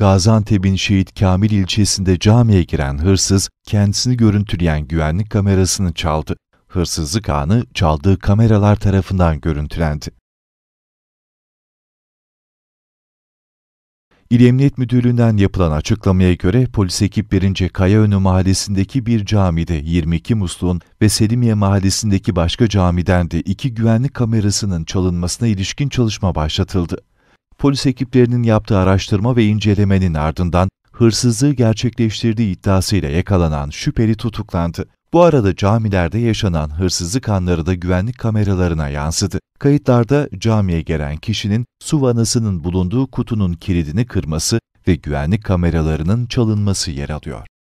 Gaziantep'in Şehit Kamil ilçesinde camiye giren hırsız, kendisini görüntüleyen güvenlik kamerasını çaldı. Hırsızlık anı çaldığı kameralar tarafından görüntülendi. İl Emniyet Müdürlüğü'nden yapılan açıklamaya göre polis ekiplerince Kayaönü mahallesindeki bir camide 22 musluğun ve Selimiye mahallesindeki başka camiden de iki güvenlik kamerasının çalınmasına ilişkin çalışma başlatıldı polis ekiplerinin yaptığı araştırma ve incelemenin ardından hırsızlığı gerçekleştirdiği iddiasıyla yakalanan şüpheli tutuklandı. Bu arada camilerde yaşanan hırsızlık anları da güvenlik kameralarına yansıdı. Kayıtlarda camiye gelen kişinin su vanasının bulunduğu kutunun kilidini kırması ve güvenlik kameralarının çalınması yer alıyor.